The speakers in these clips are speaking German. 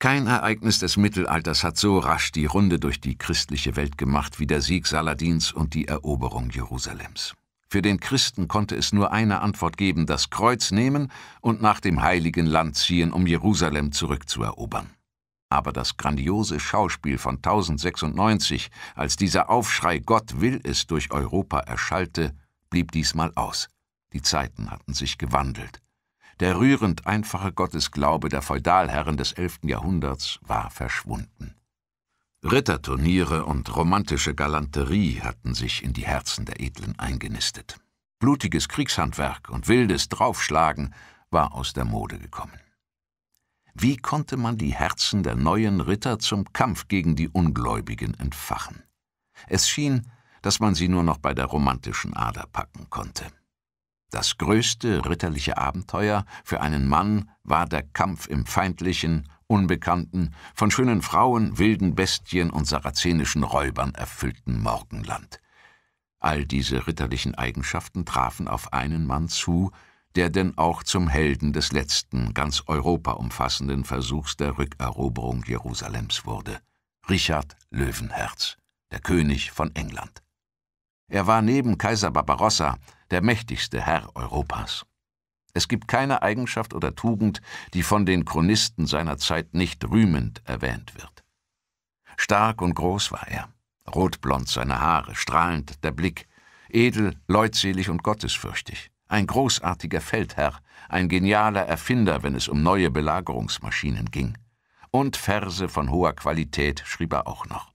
Kein Ereignis des Mittelalters hat so rasch die Runde durch die christliche Welt gemacht wie der Sieg Saladins und die Eroberung Jerusalems. Für den Christen konnte es nur eine Antwort geben, das Kreuz nehmen und nach dem heiligen Land ziehen, um Jerusalem zurückzuerobern. Aber das grandiose Schauspiel von 1096, als dieser Aufschrei Gott will es durch Europa erschallte, blieb diesmal aus. Die Zeiten hatten sich gewandelt. Der rührend einfache Gottesglaube der Feudalherren des 11. Jahrhunderts war verschwunden. Ritterturniere und romantische Galanterie hatten sich in die Herzen der Edlen eingenistet. Blutiges Kriegshandwerk und wildes Draufschlagen war aus der Mode gekommen. Wie konnte man die Herzen der neuen Ritter zum Kampf gegen die Ungläubigen entfachen? Es schien, dass man sie nur noch bei der romantischen Ader packen konnte. Das größte ritterliche Abenteuer für einen Mann war der Kampf im feindlichen, unbekannten, von schönen Frauen, wilden Bestien und sarazenischen Räubern erfüllten Morgenland. All diese ritterlichen Eigenschaften trafen auf einen Mann zu, der denn auch zum Helden des letzten, ganz Europa umfassenden Versuchs der Rückeroberung Jerusalems wurde. Richard Löwenherz, der König von England. Er war neben Kaiser Barbarossa der mächtigste Herr Europas. Es gibt keine Eigenschaft oder Tugend, die von den Chronisten seiner Zeit nicht rühmend erwähnt wird. Stark und groß war er, rotblond seine Haare, strahlend der Blick, edel, leutselig und gottesfürchtig, ein großartiger Feldherr, ein genialer Erfinder, wenn es um neue Belagerungsmaschinen ging. Und Verse von hoher Qualität schrieb er auch noch.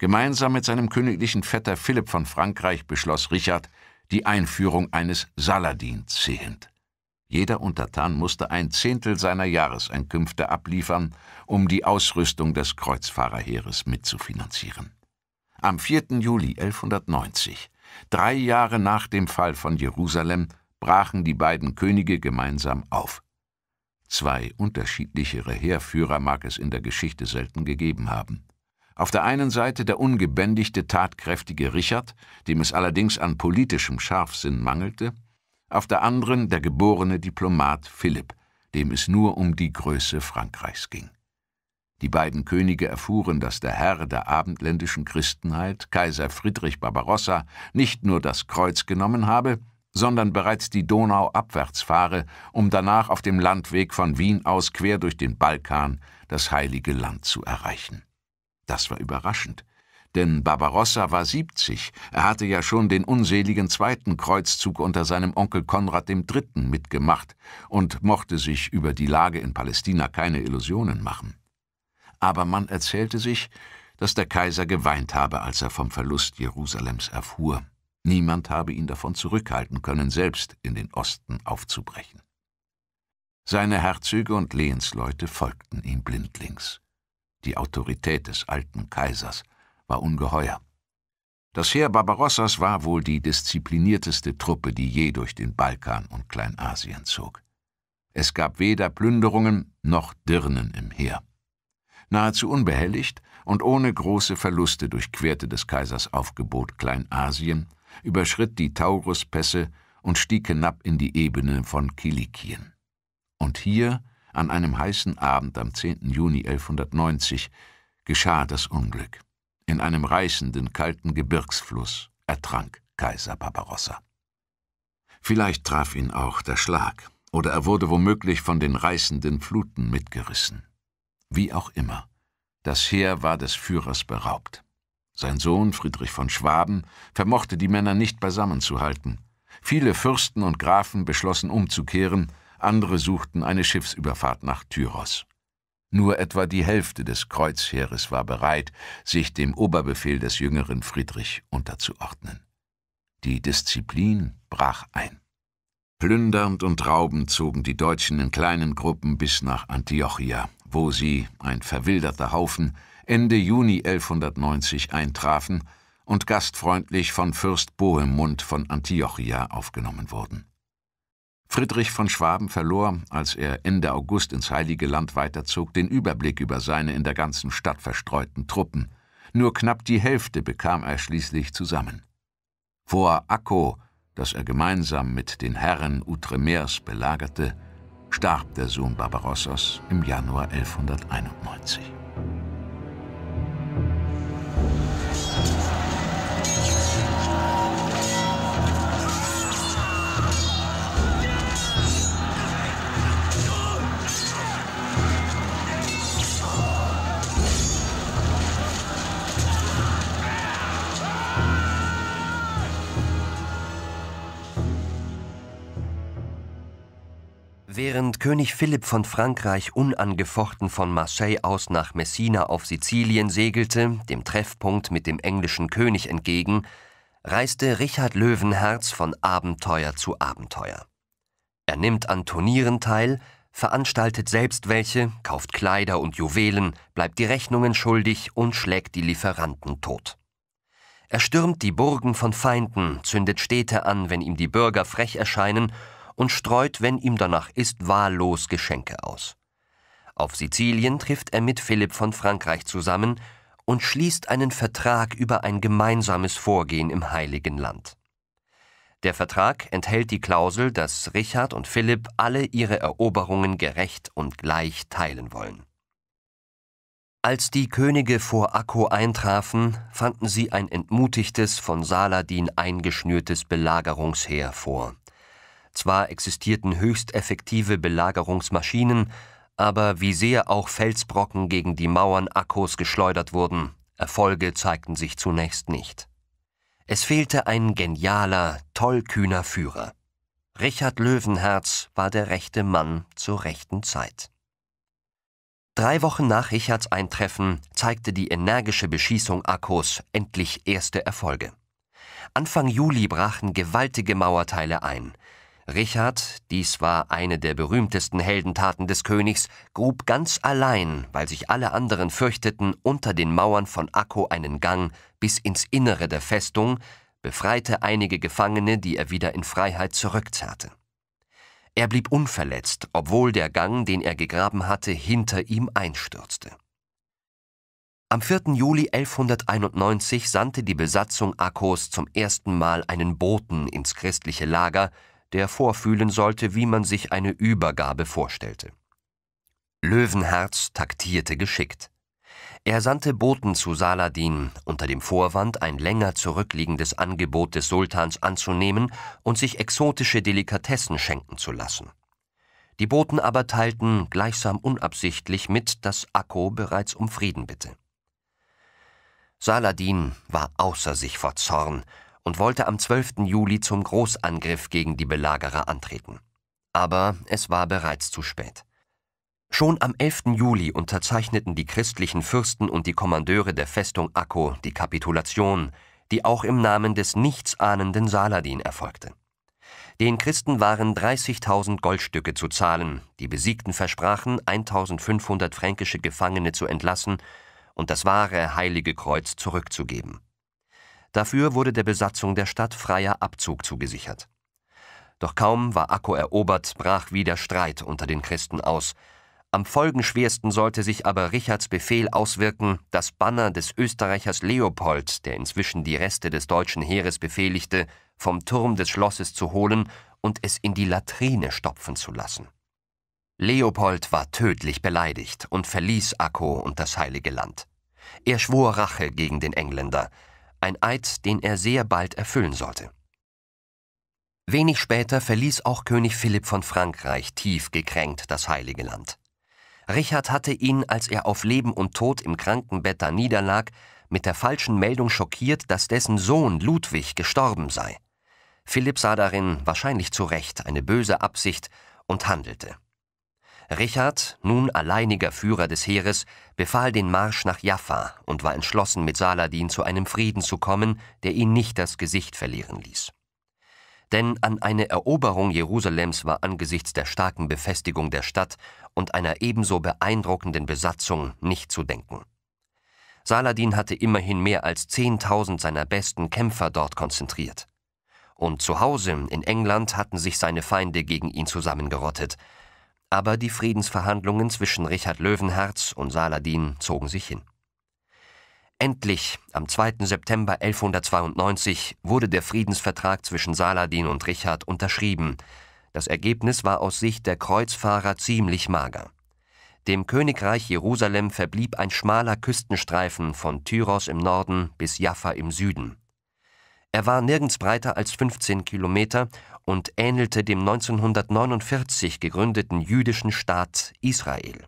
Gemeinsam mit seinem königlichen Vetter Philipp von Frankreich beschloss Richard die Einführung eines Saladin-Zehent. Jeder Untertan musste ein Zehntel seiner Jahreseinkünfte abliefern, um die Ausrüstung des Kreuzfahrerheeres mitzufinanzieren. Am 4. Juli 1190, drei Jahre nach dem Fall von Jerusalem, brachen die beiden Könige gemeinsam auf. Zwei unterschiedlichere Heerführer mag es in der Geschichte selten gegeben haben. Auf der einen Seite der ungebändigte, tatkräftige Richard, dem es allerdings an politischem Scharfsinn mangelte, auf der anderen der geborene Diplomat Philipp, dem es nur um die Größe Frankreichs ging. Die beiden Könige erfuhren, dass der Herr der abendländischen Christenheit, Kaiser Friedrich Barbarossa, nicht nur das Kreuz genommen habe, sondern bereits die Donau abwärts fahre, um danach auf dem Landweg von Wien aus quer durch den Balkan das heilige Land zu erreichen. Das war überraschend. Denn Barbarossa war 70, er hatte ja schon den unseligen zweiten Kreuzzug unter seinem Onkel Konrad III. mitgemacht und mochte sich über die Lage in Palästina keine Illusionen machen. Aber man erzählte sich, dass der Kaiser geweint habe, als er vom Verlust Jerusalems erfuhr. Niemand habe ihn davon zurückhalten können, selbst in den Osten aufzubrechen. Seine Herzöge und Lehensleute folgten ihm blindlings die Autorität des alten Kaisers, war ungeheuer. Das Heer Barbarossas war wohl die disziplinierteste Truppe, die je durch den Balkan und Kleinasien zog. Es gab weder Plünderungen noch Dirnen im Heer. Nahezu unbehelligt und ohne große Verluste durchquerte des Kaisers Aufgebot Kleinasien, überschritt die Tauruspässe und stieg hinab in die Ebene von Kilikien. Und hier an einem heißen Abend am 10. Juni 1190 geschah das Unglück. In einem reißenden, kalten Gebirgsfluss ertrank Kaiser Barbarossa. Vielleicht traf ihn auch der Schlag, oder er wurde womöglich von den reißenden Fluten mitgerissen. Wie auch immer, das Heer war des Führers beraubt. Sein Sohn Friedrich von Schwaben vermochte die Männer nicht beisammenzuhalten. Viele Fürsten und Grafen beschlossen umzukehren andere suchten eine Schiffsüberfahrt nach Tyros. Nur etwa die Hälfte des Kreuzheeres war bereit, sich dem Oberbefehl des jüngeren Friedrich unterzuordnen. Die Disziplin brach ein. Plündernd und raubend zogen die Deutschen in kleinen Gruppen bis nach Antiochia, wo sie, ein verwilderter Haufen, Ende Juni 1190 eintrafen und gastfreundlich von Fürst Bohemund von Antiochia aufgenommen wurden. Friedrich von Schwaben verlor, als er Ende August ins Heilige Land weiterzog, den Überblick über seine in der ganzen Stadt verstreuten Truppen. Nur knapp die Hälfte bekam er schließlich zusammen. Vor Akko, das er gemeinsam mit den Herren Outremers belagerte, starb der Sohn Barbarossos im Januar 1191. Während König Philipp von Frankreich unangefochten von Marseille aus nach Messina auf Sizilien segelte, dem Treffpunkt mit dem englischen König entgegen, reiste Richard Löwenherz von Abenteuer zu Abenteuer. Er nimmt an Turnieren teil, veranstaltet selbst welche, kauft Kleider und Juwelen, bleibt die Rechnungen schuldig und schlägt die Lieferanten tot. Er stürmt die Burgen von Feinden, zündet Städte an, wenn ihm die Bürger frech erscheinen und streut, wenn ihm danach ist, wahllos Geschenke aus. Auf Sizilien trifft er mit Philipp von Frankreich zusammen und schließt einen Vertrag über ein gemeinsames Vorgehen im Heiligen Land. Der Vertrag enthält die Klausel, dass Richard und Philipp alle ihre Eroberungen gerecht und gleich teilen wollen. Als die Könige vor Akko eintrafen, fanden sie ein entmutigtes, von Saladin eingeschnürtes Belagerungsheer vor. Zwar existierten höchst effektive Belagerungsmaschinen, aber wie sehr auch Felsbrocken gegen die Mauern Akkos geschleudert wurden, Erfolge zeigten sich zunächst nicht. Es fehlte ein genialer, tollkühner Führer. Richard Löwenherz war der rechte Mann zur rechten Zeit. Drei Wochen nach Richards Eintreffen zeigte die energische Beschießung Akkos endlich erste Erfolge. Anfang Juli brachen gewaltige Mauerteile ein, Richard, dies war eine der berühmtesten Heldentaten des Königs, grub ganz allein, weil sich alle anderen fürchteten, unter den Mauern von Akko einen Gang bis ins Innere der Festung, befreite einige Gefangene, die er wieder in Freiheit zurückzerrte. Er blieb unverletzt, obwohl der Gang, den er gegraben hatte, hinter ihm einstürzte. Am 4. Juli 1191 sandte die Besatzung Akkos zum ersten Mal einen Boten ins christliche Lager, der vorfühlen sollte, wie man sich eine Übergabe vorstellte. Löwenherz taktierte geschickt. Er sandte Boten zu Saladin unter dem Vorwand, ein länger zurückliegendes Angebot des Sultans anzunehmen und sich exotische Delikatessen schenken zu lassen. Die Boten aber teilten gleichsam unabsichtlich mit, dass Akko bereits um Frieden bitte. Saladin war außer sich vor Zorn und wollte am 12. Juli zum Großangriff gegen die Belagerer antreten. Aber es war bereits zu spät. Schon am 11. Juli unterzeichneten die christlichen Fürsten und die Kommandeure der Festung Akko die Kapitulation, die auch im Namen des nichtsahnenden Saladin erfolgte. Den Christen waren 30.000 Goldstücke zu zahlen, die Besiegten versprachen, 1.500 fränkische Gefangene zu entlassen und das wahre Heilige Kreuz zurückzugeben. Dafür wurde der Besatzung der Stadt freier Abzug zugesichert. Doch kaum war Akko erobert, brach wieder Streit unter den Christen aus. Am folgenschwersten sollte sich aber Richards Befehl auswirken, das Banner des Österreichers Leopold, der inzwischen die Reste des deutschen Heeres befehligte, vom Turm des Schlosses zu holen und es in die Latrine stopfen zu lassen. Leopold war tödlich beleidigt und verließ Akko und das Heilige Land. Er schwor Rache gegen den Engländer, ein Eid, den er sehr bald erfüllen sollte. Wenig später verließ auch König Philipp von Frankreich tief gekränkt das heilige Land. Richard hatte ihn, als er auf Leben und Tod im Krankenbett da niederlag, mit der falschen Meldung schockiert, dass dessen Sohn Ludwig gestorben sei. Philipp sah darin, wahrscheinlich zu Recht, eine böse Absicht und handelte. Richard, nun alleiniger Führer des Heeres, befahl den Marsch nach Jaffa und war entschlossen, mit Saladin zu einem Frieden zu kommen, der ihn nicht das Gesicht verlieren ließ. Denn an eine Eroberung Jerusalems war angesichts der starken Befestigung der Stadt und einer ebenso beeindruckenden Besatzung nicht zu denken. Saladin hatte immerhin mehr als 10.000 seiner besten Kämpfer dort konzentriert. Und zu Hause in England hatten sich seine Feinde gegen ihn zusammengerottet, aber die Friedensverhandlungen zwischen Richard Löwenherz und Saladin zogen sich hin. Endlich, am 2. September 1192, wurde der Friedensvertrag zwischen Saladin und Richard unterschrieben. Das Ergebnis war aus Sicht der Kreuzfahrer ziemlich mager. Dem Königreich Jerusalem verblieb ein schmaler Küstenstreifen von Tyros im Norden bis Jaffa im Süden. Er war nirgends breiter als 15 Kilometer und ähnelte dem 1949 gegründeten jüdischen Staat Israel.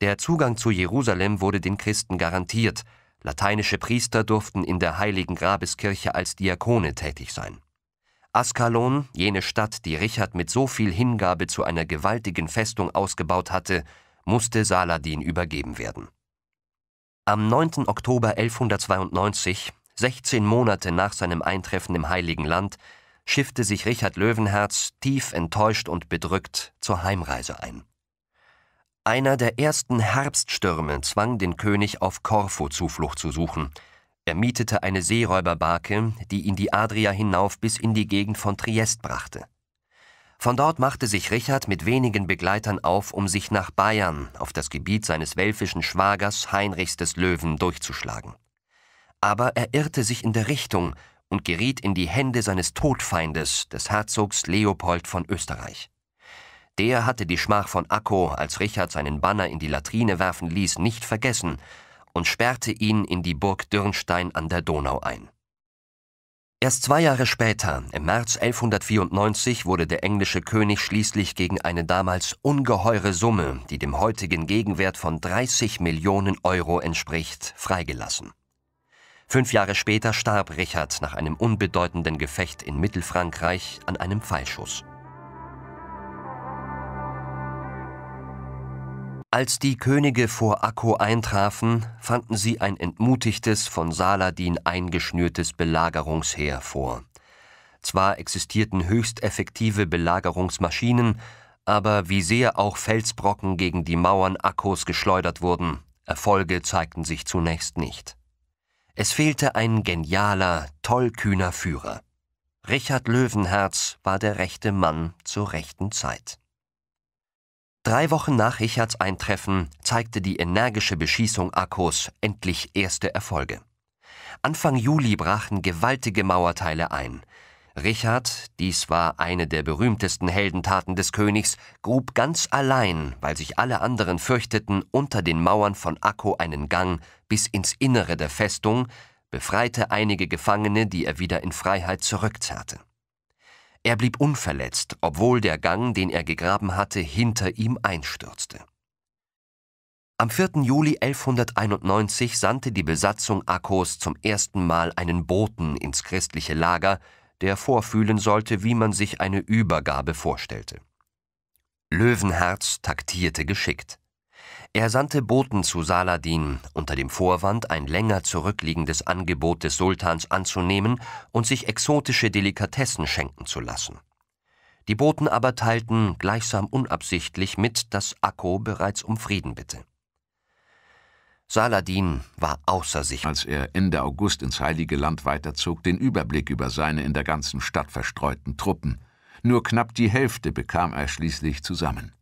Der Zugang zu Jerusalem wurde den Christen garantiert, lateinische Priester durften in der heiligen Grabeskirche als Diakone tätig sein. Askalon, jene Stadt, die Richard mit so viel Hingabe zu einer gewaltigen Festung ausgebaut hatte, musste Saladin übergeben werden. Am 9. Oktober 1192 16 Monate nach seinem Eintreffen im Heiligen Land, schiffte sich Richard Löwenherz tief enttäuscht und bedrückt zur Heimreise ein. Einer der ersten Herbststürme zwang den König auf Korfu Zuflucht zu suchen. Er mietete eine Seeräuberbarke, die ihn die Adria hinauf bis in die Gegend von Triest brachte. Von dort machte sich Richard mit wenigen Begleitern auf, um sich nach Bayern, auf das Gebiet seines welfischen Schwagers Heinrichs des Löwen, durchzuschlagen aber er irrte sich in der Richtung und geriet in die Hände seines Todfeindes, des Herzogs Leopold von Österreich. Der hatte die Schmach von Akko, als Richard seinen Banner in die Latrine werfen ließ, nicht vergessen und sperrte ihn in die Burg Dürnstein an der Donau ein. Erst zwei Jahre später, im März 1194, wurde der englische König schließlich gegen eine damals ungeheure Summe, die dem heutigen Gegenwert von 30 Millionen Euro entspricht, freigelassen. Fünf Jahre später starb Richard nach einem unbedeutenden Gefecht in Mittelfrankreich an einem Pfeilschuss. Als die Könige vor Akko eintrafen, fanden sie ein entmutigtes, von Saladin eingeschnürtes Belagerungsheer vor. Zwar existierten höchst effektive Belagerungsmaschinen, aber wie sehr auch Felsbrocken gegen die Mauern Akkos geschleudert wurden, Erfolge zeigten sich zunächst nicht. Es fehlte ein genialer, tollkühner Führer. Richard Löwenherz war der rechte Mann zur rechten Zeit. Drei Wochen nach Richards Eintreffen zeigte die energische Beschießung Akkus endlich erste Erfolge. Anfang Juli brachen gewaltige Mauerteile ein. Richard, dies war eine der berühmtesten Heldentaten des Königs, grub ganz allein, weil sich alle anderen fürchteten, unter den Mauern von Akko einen Gang bis ins Innere der Festung, befreite einige Gefangene, die er wieder in Freiheit zurückzerrte. Er blieb unverletzt, obwohl der Gang, den er gegraben hatte, hinter ihm einstürzte. Am 4. Juli 1191 sandte die Besatzung Akkos zum ersten Mal einen Boten ins christliche Lager, der vorfühlen sollte, wie man sich eine Übergabe vorstellte. Löwenherz taktierte geschickt. Er sandte Boten zu Saladin unter dem Vorwand, ein länger zurückliegendes Angebot des Sultans anzunehmen und sich exotische Delikatessen schenken zu lassen. Die Boten aber teilten gleichsam unabsichtlich mit, dass Akko bereits um Frieden bitte. Saladin war außer sich. Als er Ende August ins Heilige Land weiterzog, den Überblick über seine in der ganzen Stadt verstreuten Truppen. Nur knapp die Hälfte bekam er schließlich zusammen.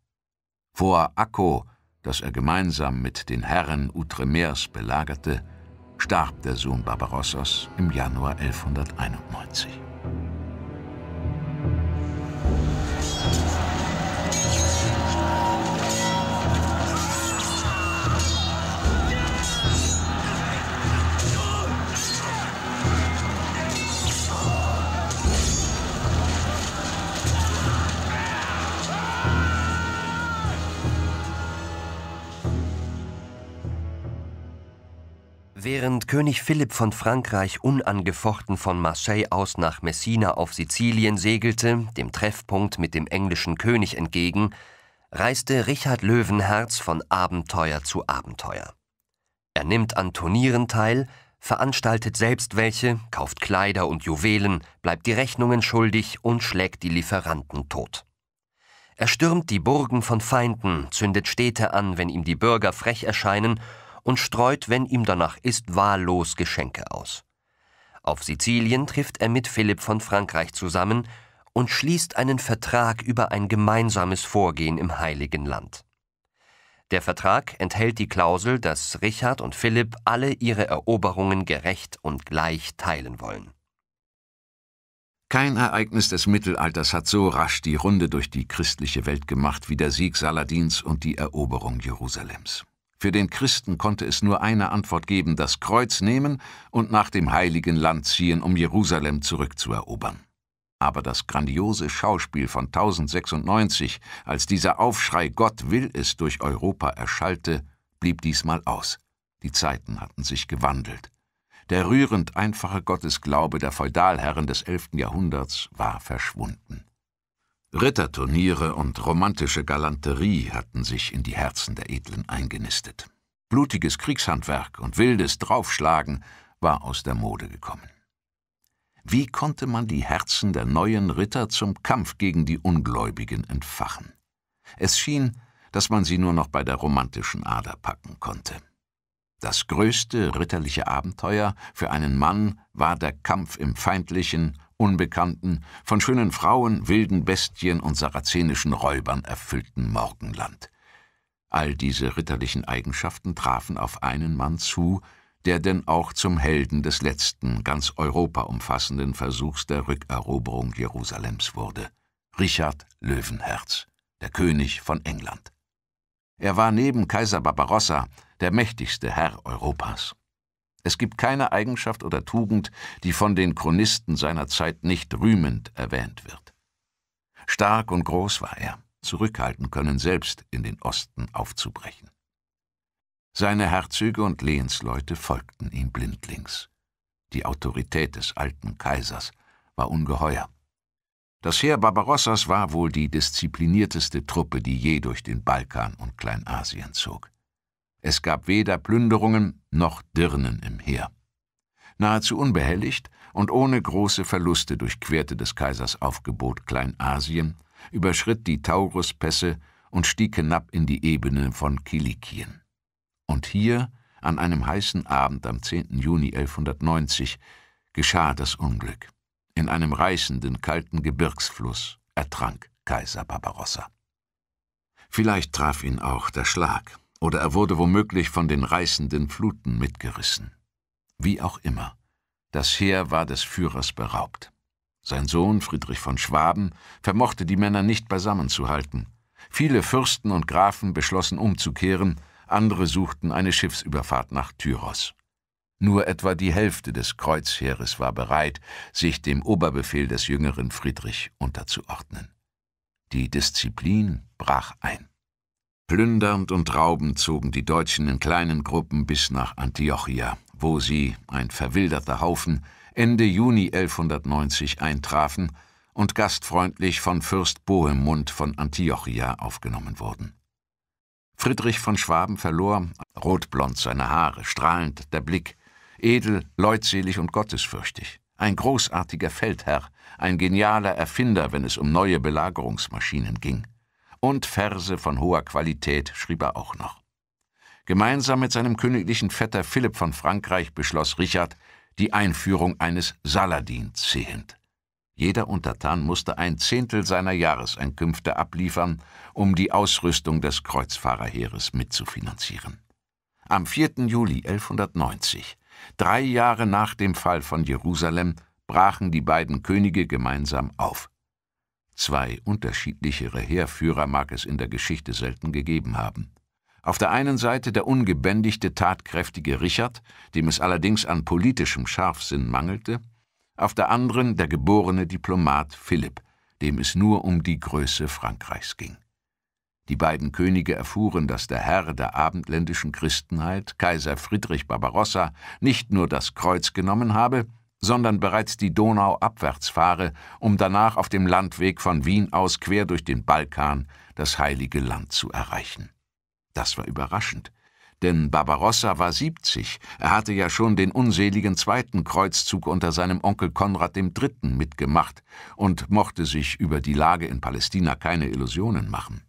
Vor Akko, das er gemeinsam mit den Herren Utremers belagerte, starb der Sohn Barbarossos im Januar 1191. Während König Philipp von Frankreich unangefochten von Marseille aus nach Messina auf Sizilien segelte, dem Treffpunkt mit dem englischen König entgegen, reiste Richard Löwenherz von Abenteuer zu Abenteuer. Er nimmt an Turnieren teil, veranstaltet selbst welche, kauft Kleider und Juwelen, bleibt die Rechnungen schuldig und schlägt die Lieferanten tot. Er stürmt die Burgen von Feinden, zündet Städte an, wenn ihm die Bürger frech erscheinen und streut, wenn ihm danach ist, wahllos Geschenke aus. Auf Sizilien trifft er mit Philipp von Frankreich zusammen und schließt einen Vertrag über ein gemeinsames Vorgehen im Heiligen Land. Der Vertrag enthält die Klausel, dass Richard und Philipp alle ihre Eroberungen gerecht und gleich teilen wollen. Kein Ereignis des Mittelalters hat so rasch die Runde durch die christliche Welt gemacht wie der Sieg Saladins und die Eroberung Jerusalems. Für den Christen konnte es nur eine Antwort geben, das Kreuz nehmen und nach dem heiligen Land ziehen, um Jerusalem zurückzuerobern. Aber das grandiose Schauspiel von 1096, als dieser Aufschrei Gott will es durch Europa erschallte, blieb diesmal aus. Die Zeiten hatten sich gewandelt. Der rührend einfache Gottesglaube der Feudalherren des 11. Jahrhunderts war verschwunden. Ritterturniere und romantische Galanterie hatten sich in die Herzen der Edlen eingenistet. Blutiges Kriegshandwerk und wildes Draufschlagen war aus der Mode gekommen. Wie konnte man die Herzen der neuen Ritter zum Kampf gegen die Ungläubigen entfachen? Es schien, dass man sie nur noch bei der romantischen Ader packen konnte. Das größte ritterliche Abenteuer für einen Mann war der Kampf im feindlichen, unbekannten, von schönen Frauen, wilden Bestien und sarazenischen Räubern erfüllten Morgenland. All diese ritterlichen Eigenschaften trafen auf einen Mann zu, der denn auch zum Helden des letzten, ganz Europa umfassenden Versuchs der Rückeroberung Jerusalems wurde, Richard Löwenherz, der König von England. Er war neben Kaiser Barbarossa der mächtigste Herr Europas. Es gibt keine Eigenschaft oder Tugend, die von den Chronisten seiner Zeit nicht rühmend erwähnt wird. Stark und groß war er, zurückhalten können, selbst in den Osten aufzubrechen. Seine Herzöge und Lehensleute folgten ihm blindlings. Die Autorität des alten Kaisers war ungeheuer. Das Heer Barbarossas war wohl die disziplinierteste Truppe, die je durch den Balkan und Kleinasien zog. Es gab weder Plünderungen noch Dirnen im Heer. Nahezu unbehelligt und ohne große Verluste durchquerte des Kaisers Aufgebot Kleinasien, überschritt die Tauruspässe und stieg hinab in die Ebene von Kilikien. Und hier, an einem heißen Abend am 10. Juni 1190, geschah das Unglück. In einem reißenden, kalten Gebirgsfluss ertrank Kaiser Barbarossa. Vielleicht traf ihn auch der Schlag, oder er wurde womöglich von den reißenden Fluten mitgerissen. Wie auch immer, das Heer war des Führers beraubt. Sein Sohn Friedrich von Schwaben vermochte die Männer nicht beisammenzuhalten. Viele Fürsten und Grafen beschlossen umzukehren, andere suchten eine Schiffsüberfahrt nach Tyros. Nur etwa die Hälfte des Kreuzheeres war bereit, sich dem Oberbefehl des jüngeren Friedrich unterzuordnen. Die Disziplin brach ein. Plündernd und raubend zogen die Deutschen in kleinen Gruppen bis nach Antiochia, wo sie, ein verwilderter Haufen, Ende Juni 1190 eintrafen und gastfreundlich von Fürst Bohemund von Antiochia aufgenommen wurden. Friedrich von Schwaben verlor, rotblond seine Haare, strahlend der Blick, edel, leutselig und gottesfürchtig, ein großartiger Feldherr, ein genialer Erfinder, wenn es um neue Belagerungsmaschinen ging und Verse von hoher Qualität schrieb er auch noch. Gemeinsam mit seinem königlichen Vetter Philipp von Frankreich beschloss Richard die Einführung eines Saladin-Zehent. Jeder Untertan musste ein Zehntel seiner Jahreseinkünfte abliefern, um die Ausrüstung des Kreuzfahrerheeres mitzufinanzieren. Am 4. Juli 1190, drei Jahre nach dem Fall von Jerusalem, brachen die beiden Könige gemeinsam auf. Zwei unterschiedlichere Heerführer mag es in der Geschichte selten gegeben haben. Auf der einen Seite der ungebändigte, tatkräftige Richard, dem es allerdings an politischem Scharfsinn mangelte, auf der anderen der geborene Diplomat Philipp, dem es nur um die Größe Frankreichs ging. Die beiden Könige erfuhren, dass der Herr der abendländischen Christenheit, Kaiser Friedrich Barbarossa, nicht nur das Kreuz genommen habe, sondern bereits die Donau abwärts fahre, um danach auf dem Landweg von Wien aus quer durch den Balkan das heilige Land zu erreichen. Das war überraschend, denn Barbarossa war 70, er hatte ja schon den unseligen zweiten Kreuzzug unter seinem Onkel Konrad III. mitgemacht und mochte sich über die Lage in Palästina keine Illusionen machen.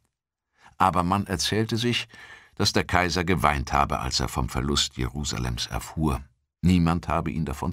Aber man erzählte sich, dass der Kaiser geweint habe, als er vom Verlust Jerusalems erfuhr. Niemand habe ihn davon